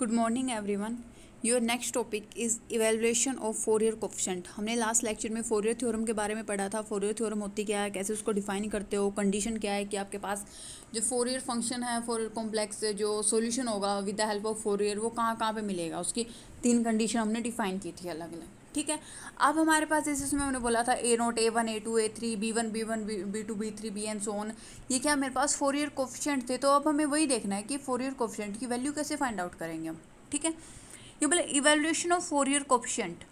good morning everyone your next topic is evaluation of Fourier coefficient हमने last lecture में Fourier theorem के बारे में पढ़ा था फोरियर थ्योरम होती क्या है कैसे उसको डिफाइन करते हो कंडीशन क्या है कि आपके पास जो फोर ईयर फंक्शन है फोर ईयर कॉम्प्लेक्स जो सोल्यूशन होगा with the help of Fourier वो कहाँ कहाँ पर मिलेगा उसकी तीन कंडीशन हमने डिफाइन की थी अलग अलग ठीक है अब हमारे पास जैसे उसमें उन्होंने बोला था a naught a one a two a three b one b one b two b three b n सोन ये क्या मेरे पास फोर ईयर कोफिशेंट थे तो अब हमें वही देखना है कि फोर ईयर कोफिशेंट की वैल्यू कैसे फाइंड आउट करेंगे हम ठीक है ये बोले evaluation of Fourier coefficient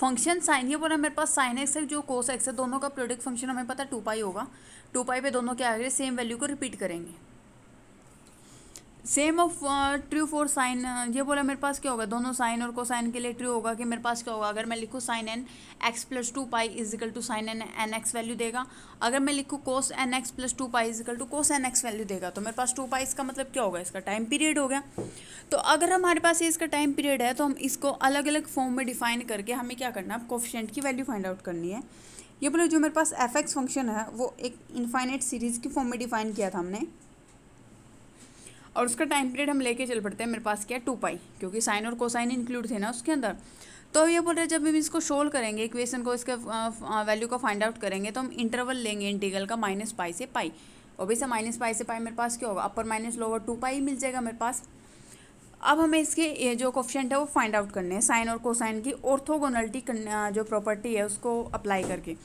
function sine ये बोला मेरे पास साइन एक्स है जो कोस एक्स है दोनों का प्रोडक्ट फंक्शन हमें पता है टू पाई होगा टू पाई पे दोनों क्या आ गए सेम वैल्यू को रिपीट करेंगे same of true for sine ये बोला मेरे पास क्या होगा दोनों साइन और कोसाइन के लिए ट्रू होगा कि मेरे पास क्या होगा अगर मैं लिखूँ sine n x plus two pi equal to sine n n x value देगा अगर मैं लिखूँ cos n x plus two pi equal to cos n x value देगा तो मेरे पास टू पाई इसका मतलब क्या होगा इसका टाइम पीरियड हो गया तो अगर हमारे पास ये इसका टाइम पीरियड है तो हम इसको अलग अलग फॉर्म में डिफाइन करके हमें क्या करना है कोफिशेंट की वैल्यू फाइंड आउट करनी है ये बोले जो मेरे पास एफ एक्स फंक्शन है वो एक इनफाइनेट सीरीज़ की फॉर्म में डिफाइन किया था हमने और उसका टाइम पीरियड हम लेके चल पड़ते हैं मेरे पास क्या है टू पाई क्योंकि साइन और कोसाइन इंक्लूड थे ना उसके अंदर तो ये बोल रहे हैं जब हम इसको शोल करेंगे इक्वेशन को इसके वैल्यू को फाइंड आउट करेंगे तो हम इंटरवल लेंगे इंटीगल का माइनस पाई से पाई और वैसे माइनस पाई से पाई मेरे पास क्या होगा upper minus lower two pi मिल जाएगा मेरे पास अब हमें इसके ये जो क्वेश्चन है वो फाइंड आउट करने हैं साइन और कोसाइन की ऑर्थोगोनलिटी जो प्रॉपर्टी है उसको अप्लाई करके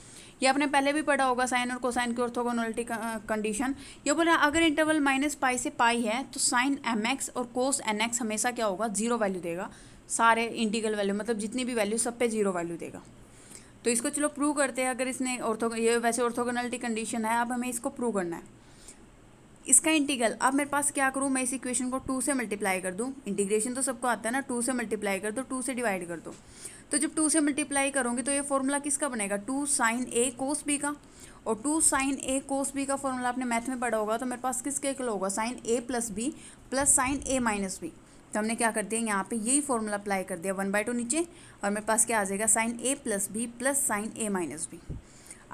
ये आपने पहले भी पढ़ा होगा साइन और कोसाइन की ऑर्थोगोनलिटी कंडीशन ये बोला अगर इंटरवल माइनस पाई से पाई है तो साइन एम एक्स और कोस एन एक्स हमेशा क्या होगा जीरो वैल्यू देगा सारे इंटीग्रल वैल्यू मतलब जितनी भी वैल्यू सब पे जीरो वैल्यू देगा तो इसको चलो प्रूव करते हैं अगर इसने ऑर्थो ये वैसे ऑर्थोगोनलिटी कंडीशन है अब हमें इसको प्रूव करना है इसका इंटीग्रल अब मेरे पास क्या करूँ मैं इस इक्वेशन को टू से मल्टीप्लाई कर दूँ इंटीग्रेशन तो सबको आता है ना टू से मल्टीप्लाई कर दो टू से डिवाइड कर दो तो जब टू से मल्टीप्लाई करूँगी तो ये फॉर्मूला किसका बनेगा two sine a cos b का और two sine a cos b का फॉर्मूला आपने मैथ में पढ़ा होगा तो मेरे पास किसके एक होगा sine a plus b plus sine a minus b तो हमने क्या कर दिया यहाँ पे यही फॉर्मूला अप्लाई कर दिया वन बाई टू नीचे और मेरे पास क्या आ जाएगा sine a plus b plus sine a minus b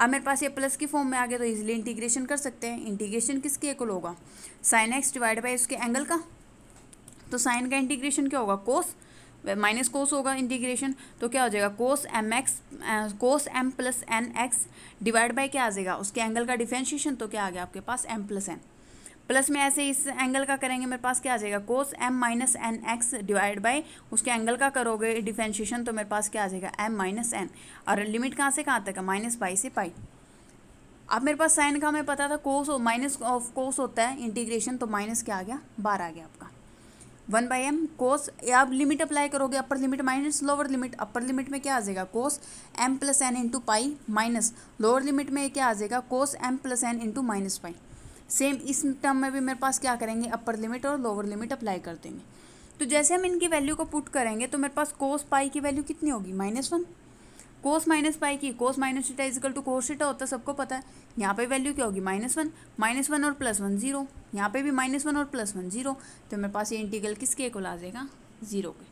अब मेरे पास ये प्लस की फॉर्म में आ गया तो इजीली इंटीग्रेशन कर सकते हैं इंटीग्रेशन किसके इक्वल होगा साइन एक्स डिवाइड बाई उसके एंगल का तो साइन का इंटीग्रेशन क्या होगा कोस माइनस कोस होगा इंटीग्रेशन तो क्या हो जाएगा cos m x cos m plus n x divide by क्या आ जाएगा उसके एंगल का डिफ्रेंशिएशन तो क्या आ गया आपके पास एम प्लस एन प्लस में ऐसे इस एंगल का करेंगे मेरे पास क्या आ जाएगा cos m minus n x divide by उसके एंगल का करोगे डिफेंशिएशन तो मेरे पास क्या आ जाएगा एम माइनस एन और लिमिट कहाँ से कहाँ तक है माइनस पाई से पाई अब मेरे पास साइन का हमें पता था कोस माइनस ऑफ कोस होता है इंटीग्रेशन तो माइनस क्या आ गया बार आ गया आपका वन बाई एम कोस आप लिमिट अप्लाई करोगे upper limit minus lower limit upper limit में क्या आ जाएगा cos m plus n into pi minus lower limit में क्या आ जाएगा cos m plus n into minus pi same इस टर्म में भी मेरे पास क्या करेंगे अपर लिमिट और लोअर लिमिट अप्लाई कर देंगे तो जैसे हम इनकी वैल्यू को पुट करेंगे तो मेरे पास कोस पाई की वैल्यू कितनी होगी minus one cos minus pi की cos minus theta equal to cos theta होता है सबको पता है यहाँ पे वैल्यू क्या होगी माइनस वन माइनस वन और प्लस वन जीरो यहाँ पे भी माइनस वन और प्लस वन जीरो तो मेरे पास ये इंटीग्रल किसके को ला जाएगा जीरो के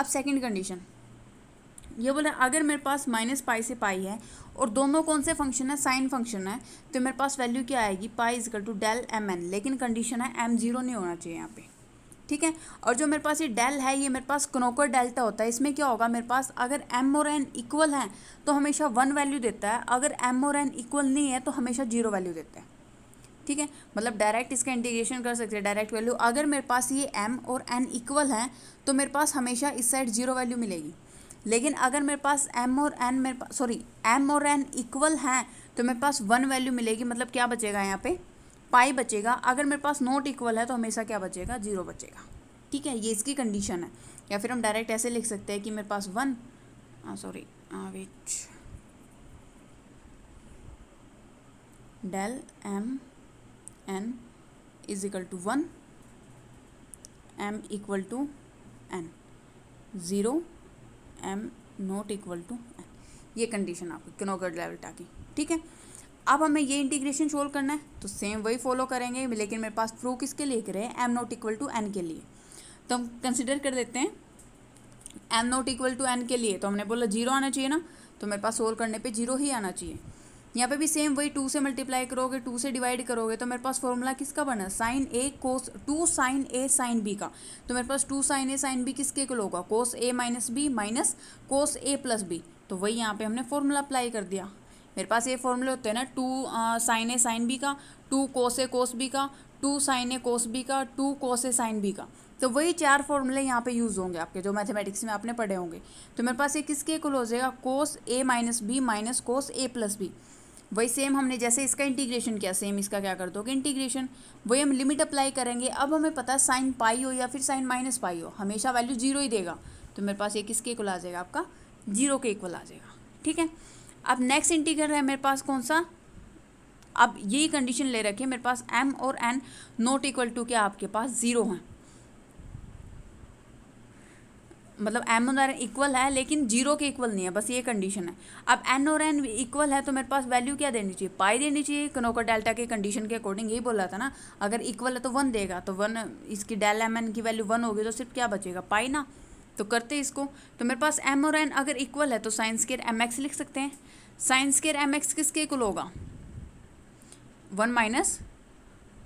अब सेकंड कंडीशन ये बोला अगर मेरे पास माइनस पाई से पाई है और दोनों कौन से फंक्शन है साइन फंक्शन है तो मेरे पास वैल्यू क्या आएगी pi equal to del m n लेकिन कंडीशन है एम जीरो नहीं होना चाहिए यहाँ पे ठीक है और जो मेरे पास ये डेल है ये मेरे पास क्नोकर डेल्टा होता है इसमें क्या होगा मेरे पास अगर एम और एन इक्वल हैं तो हमेशा वन वैल्यू देता है अगर एम और एन इक्वल नहीं है तो हमेशा जीरो वैल्यू देता है ठीक है मतलब डायरेक्ट इसका इंटीग्रेशन कर सकते हैं डायरेक्ट वैल्यू अगर मेरे पास ये एम और एन इक्वल हैं तो मेरे पास हमेशा इस साइड जीरो वैल्यू मिलेगी लेकिन अगर मेरे पास m और n मेरे पास सॉरी m और n इक्वल हैं तो मेरे पास वन वैल्यू मिलेगी मतलब क्या बचेगा यहाँ पे पाई बचेगा अगर मेरे पास नॉट इक्वल है तो हमेशा क्या बचेगा जीरो बचेगा ठीक है ये इसकी कंडीशन है या फिर हम डायरेक्ट ऐसे लिख सकते हैं कि मेरे पास one sorry which del m n is equal to one m equal to n zero m not equal to n ये कंडीशन आपकी लेवल टा की ठीक है अब हमें ये इंटीग्रेशन सोल्व करना है तो सेम वही फॉलो करेंगे लेकिन मेरे पास प्रूव किसके लिए कर रहे m not equal to n के लिए तो हम कंसिडर कर देते हैं m not equal to n के लिए तो हमने बोला जीरो आना चाहिए ना तो मेरे पास सोल्व करने पे जीरो ही आना चाहिए यहाँ पे भी सेम वही टू से मल्टीप्लाई करोगे टू से डिवाइड करोगे तो मेरे पास फॉर्मूला किसका बना sine a cos two sine a sine b का तो मेरे पास two sine a sine b किसके कुल होगा cos a minus b minus cos a plus b तो वही यहाँ पे हमने फॉर्मूला अप्लाई कर दिया मेरे पास ये फॉर्मूले होते हैं ना two sine a sine b का two cos a cos b का two sine a cos b का two cos a sine b का तो वही चार फॉर्मूले यहाँ पे यूज़ होंगे आपके जो मैथमेटिक्स में आपने पढ़े होंगे तो मेरे पास ये किसके कुल हो जाएगा cos a minus b minus cos a plus b वही सेम हमने जैसे इसका इंटीग्रेशन किया सेम इसका क्या कर दोगे इंटीग्रेशन वही हम लिमिट अप्लाई करेंगे अब हमें पता है साइन पाई हो या फिर साइन माइनस पाई हो हमेशा वैल्यू जीरो ही देगा तो मेरे पास एक इसके इक्वल आ जाएगा आपका जीरो के इक्वल आ जाएगा ठीक है अब नेक्स्ट इंटीग्रल है मेरे पास कौन सा अब यही कंडीशन ले रखी है मेरे पास एम और एन नॉट इक्वल टू क्या आपके पास ज़ीरो हैं मतलब एम और एन इक्वल है लेकिन जीरो के इक्वल नहीं है बस ये कंडीशन है अब एन और एन इक्वल है तो मेरे पास वैल्यू क्या देनी चाहिए पाई देनी चाहिए कनोका डेल्टा के कंडीशन के अकॉर्डिंग यही बोला था ना अगर इक्वल है तो वन देगा तो वन इसकी डेल एम एन की वैल्यू वन होगी तो सिर्फ क्या बचेगा पाई ना तो करते इसको तो मेरे पास एम और एन अगर इक्वल है तो साइंस केयर एम एक्स लिख सकते हैं साइंस केयर एम एक्स किसके इक्वल होगा one minus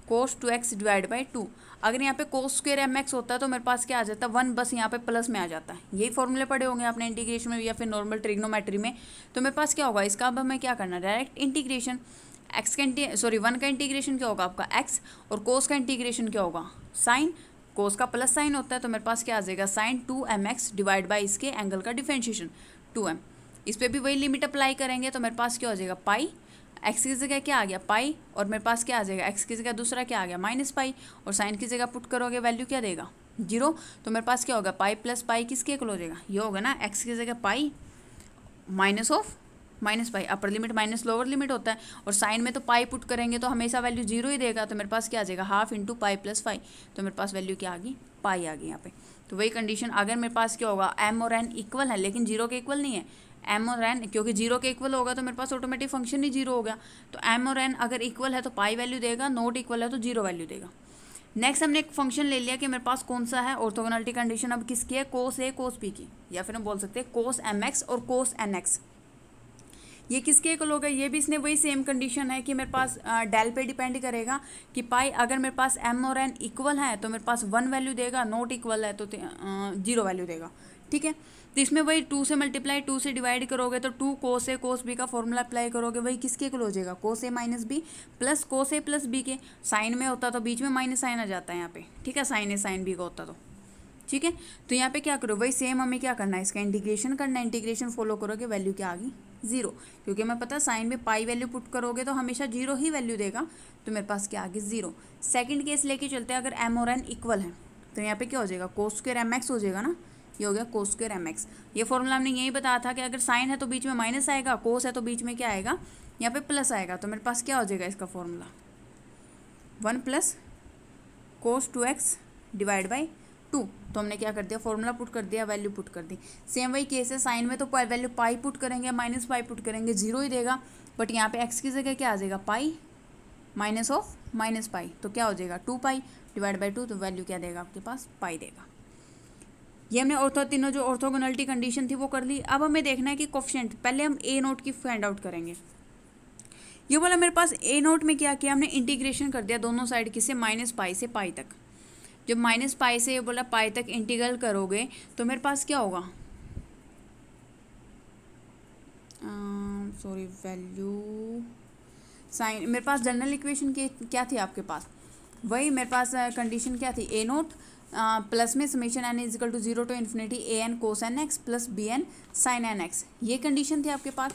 cos two x divide by two अगर यहाँ पे कोस स्क्र एम एक्स होता है तो मेरे पास क्या आ जाता है वन बस यहाँ पे प्लस में आ जाता है यही फॉर्मूले पड़े होंगे आपने इंटीग्रेशन में या फिर नॉर्मल ट्रिग्नोमेट्री में तो मेरे पास क्या होगा इसका अब हमें क्या करना डायरेक्ट इंटीग्रेशन एक्स का सॉरी वन का इंटीग्रेशन क्या होगा आपका एक्स और कोस का इंटीग्रेशन क्या होगा साइन कोस का प्लस साइन होता है तो मेरे पास क्या आ जाएगा sine two m x divide by इसके एंगल का डिफ्रेंशिएशन टू एम इस पर भी वही लिमिट अप्लाई करेंगे तो मेरे पास क्या हो जाएगा पाई एक्स की जगह क्या आ गया पाई और मेरे पास क्या आ जाएगा एक्स की जगह दूसरा क्या आ गया माइनस पाई और साइन की जगह पुट करोगे वैल्यू क्या देगा जीरो तो मेरे पास क्या होगा पाई प्लस पाई किसके एक हो जाएगा ये होगा ना एक्स की जगह pi minus of minus pi upper limit minus lower limit होता है और साइन में तो पाई पुट करेंगे तो हमेशा वैल्यू जीरो ही देगा तो मेरे पास क्या आ जाएगा half into pi plus five तो मेरे पास वैल्यू क्या आ गई पाई आ गई यहाँ पे तो वही कंडीशन अगर मेरे पास क्या होगा एम और एन इक्वल है लेकिन जीरो के इक्वल नहीं है एम और एन क्योंकि जीरो के इक्वल होगा तो मेरे पास ऑटोमेटिक फंक्शन ही जीरो हो गया तो एम और एन अगर इक्वल है तो पाई वैल्यू देगा नॉट इक्वल है तो जीरो वैल्यू देगा नेक्स्ट हमने एक फंक्शन ले लिया कि मेरे पास कौन सा है ऑर्थोगोनलिटी कंडीशन अब किसकी है कोस ए कोस पी की या फिर हम बोल सकते हैं कोस एम एक्स और कोस एन एक्स ये किसके इक्वल होगा ये भी इसने वही सेम कंडीशन है कि मेरे पास डेल पे डिपेंड करेगा कि पाई अगर मेरे पास एम और एन इक्वल है तो मेरे पास वन वैल्यू देगा नॉट इक्वल है तो जीरो वैल्यू देगा ठीक है तो इसमें वही टू से मल्टीप्लाई टू से डिवाइड करोगे तो two cos a cos b का फॉर्मूला अप्लाई करोगे वही किसके इक्वल हो जाएगा cos a minus b plus cos a plus b के साइन में होता तो बीच में माइनस साइन आ जाता है यहाँ पे ठीक है साइन ए साइन बी का होता तो ठीक है तो यहाँ पे क्या करो वही सेम हमें क्या करना है इसका इंटीग्रेशन करना है इंटीग्रेशन फॉलो करोगे वैल्यू क्या आ गई जीरो क्योंकि हमें पता है साइन में पाई वैल्यू पुट करोगे तो हमेशा जीरो ही वैल्यू देगा तो मेरे पास क्या आ गई जीरो सेकेंड केस लेके चलते हैं अगर एम और एन इक्वल है तो यहाँ पे क्या हो जाएगा कोस स्क्र एम एक्स हो जाएगा ना ये हो गया को स्क्र एम एक्स ये फॉर्मूला हमने यही बताया था कि अगर साइन है तो बीच में माइनस आएगा कोस है तो बीच में क्या आएगा यहाँ पे प्लस आएगा तो मेरे पास क्या हो जाएगा इसका formula one plus cos two x divide by two तो हमने क्या कर दिया फॉर्मूला पुट कर दिया वैल्यू पुट कर दी सेम वही केस है साइन में तो वैल्यू पाई पुट करेंगे माइनस पाई पुट करेंगे जीरो ही देगा बट यहाँ पे एक्स की जगह क्या आ जाएगा pi minus of minus pi तो क्या हो जाएगा two pi divide by two तो वैल्यू क्या देगा आपके पास पाई देगा ये हमने ऑर्थो तीनों जो ऑर्थोगोनलिटी कंडीशन थी वो कर ली अब हमें देखना है कि कॉफिशेंट पहले हम ए नोट की फाइंड आउट करेंगे ये बोला मेरे पास ए नोट में क्या किया हमने इंटीग्रेशन कर दिया दोनों साइड किससे माइनस पाई से पाई तक जब माइनस पाई से ये बोला पाई तक इंटीग्रल करोगे तो मेरे पास क्या होगा सॉरी वैल्यू साइन मेरे पास जनरल इक्वेशन के क्या थी आपके पास वही मेरे पास कंडीशन क्या थी ए नोट प्लस uh, में summation n equal to zero to infinity a n cos n x plus b n sine n x ये कंडीशन थी आपके पास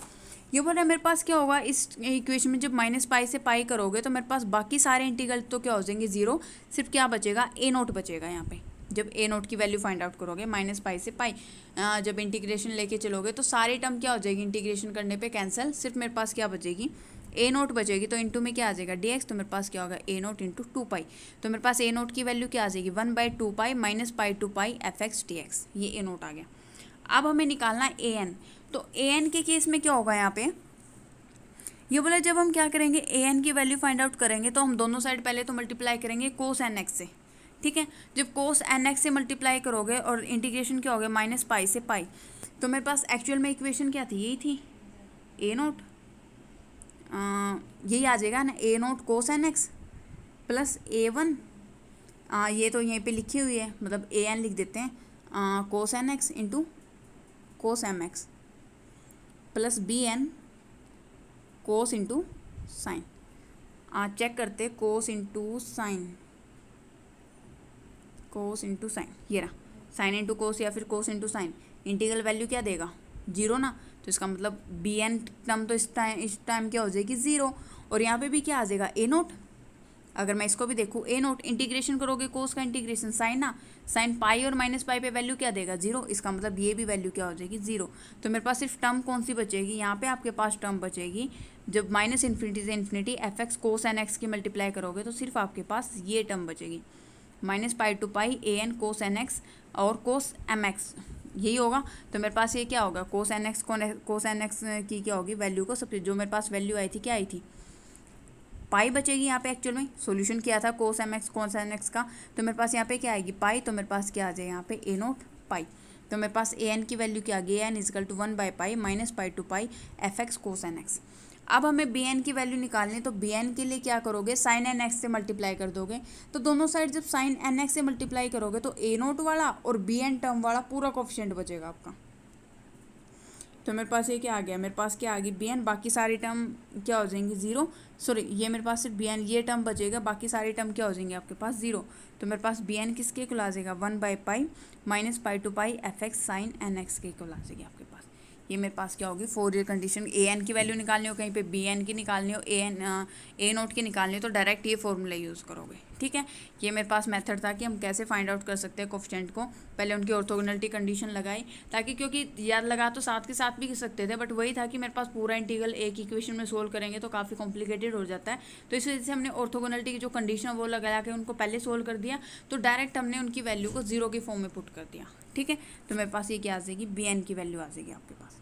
ये बोल रहे मेरे पास क्या होगा इस इक्वेशन में जब माइनस पाई से पाई करोगे तो मेरे पास बाकी सारे इंटीग्रल तो क्या हो जाएंगे जीरो सिर्फ क्या बचेगा ए नोट बचेगा यहाँ पे जब ए नोट की वैल्यू फाइंड आउट करोगे माइनस पाई से पाई uh, जब इंटीग्रेशन लेके चलोगे तो सारे टर्म क्या हो जाएगी इंटीग्रेशन करने पे कैंसिल सिर्फ मेरे पास क्या बचेगी ए नोट बचेगी तो इंटू में क्या आ जाएगा डी तो मेरे पास क्या होगा a naught into two pi तो मेरे पास ए नोट की वैल्यू क्या आ जाएगी one by two pi minus pi to pi f x d x ये ए नोट आ गया अब हमें निकालना ए एन तो ए एन के केस में क्या होगा यहाँ पे ये बोला जब हम क्या करेंगे ए एन की वैल्यू फाइंड आउट करेंगे तो हम दोनों साइड पहले तो मल्टीप्लाई करेंगे कोस एन एक्स से ठीक है जब कोस एन एक्स से मल्टीप्लाई करोगे और इंटीग्रेशन क्या हो गया माइनस पाई से पाई तो मेरे पास एक्चुअल में इक्वेशन क्या थी यही थी ए नोट यही आ जाएगा ना a naught cos n x plus a one ये तो यहीं पे लिखी हुई है मतलब ए एन लिख देते हैं cos n x into cos m x plus b n cos into sine check करते cos into sine cos into sine ये रहा साइन इंटू कोस या फिर cos into sine integral value क्या देगा जीरो ना तो इसका मतलब बी एन टर्म तो इस टाइम इस टाइम क्या हो जाएगी ज़ीरो और यहाँ पे भी क्या आ जाएगा ए नोट अगर मैं इसको भी देखूँ ए नोट इंटीग्रेशन करोगे कोस का इंटीग्रेशन साइन ना साइन पाई और माइनस पाई पे वैल्यू क्या देगा जीरो इसका मतलब ये भी वैल्यू क्या हो जाएगी जीरो तो मेरे पास सिर्फ टर्म कौन सी बचेगी यहाँ पे आपके पास टर्म बचेगी जब माइनस इन्फिनिटी से infinity f x cos n x की मल्टीप्लाई करोगे तो सिर्फ आपके पास ये टर्म बचेगी minus pi to pi a n cos n x और कोस एम एक्स यही होगा तो मेरे पास ये क्या होगा cos n x cos n x की क्या होगी वैल्यू को सब जो मेरे पास वैल्यू आई थी क्या आई थी पाई बचेगी यहाँ पे एक्चुअल में सोल्यूशन किया था cos m x cos n x का तो मेरे पास यहाँ पे क्या आएगी पाई तो मेरे पास क्या आ जाएगा यहाँ पे ए नोट पाई तो मेरे पास ए एन की वैल्यू क्या आ गई n equal to one by pi minus pi to pi f x cos n x अब हमें बी एन की वैल्यू निकालनी तो बी एन के लिए क्या करोगे साइन एन एक्स से मल्टीप्लाई कर दोगे तो दोनों साइड जब साइन एन एक्स से मल्टीप्लाई करोगे तो ए नोट वाला और बी एन टर्म वाला पूरा कॉफिशेंट बचेगा आपका तो मेरे पास ये क्या आ गया मेरे पास क्या आ गई बी एन बाकी सारी टर्म क्या हो जाएंगी ज़ीरो सॉरी ये मेरे पास सिर्फ बी एन ये टर्म बचेगा बाकी सारी टर्म क्या हो जाएंगे आपके पास ज़ीरो तो मेरे पास बी एन किसके को आ जाएगा one by pi minus pi to pi f x sine n x के इक्वल आ जाएगी आपके ये मेरे पास क्या होगी Fourier condition a n की वैल्यू निकालनी हो कहीं पे बी एन की निकालनी हो ए एन ए नोट की निकालनी हो तो डायरेक्ट ये फॉर्मूला यूज़ करोगे ठीक है ये मेरे पास मेथड था कि हम कैसे फाइंड आउट कर सकते हैं कोफिशेंट को पहले उनकी ऑर्थोगोनल्टी कंडीशन लगाई ताकि क्योंकि याद लगा तो साथ के साथ भी कर सकते थे बट वही था कि मेरे पास पूरा इंटीग्रल एक इक्वेशन में सोल्व करेंगे तो काफ़ी कॉम्प्लिकेटेड हो जाता है तो इस वजह से हमने ऑर्थोगोनल्टी की जो कंडीशन वो लगाया कि उनको पहले सोल्व कर दिया तो डायरेक्ट हमने उनकी वैल्यू को जीरो के फॉर्म में पुट कर दिया ठीक है तो मेरे पास ये क्या आ जाएगी बी एन की वैल्यू आ जाएगी आपके पास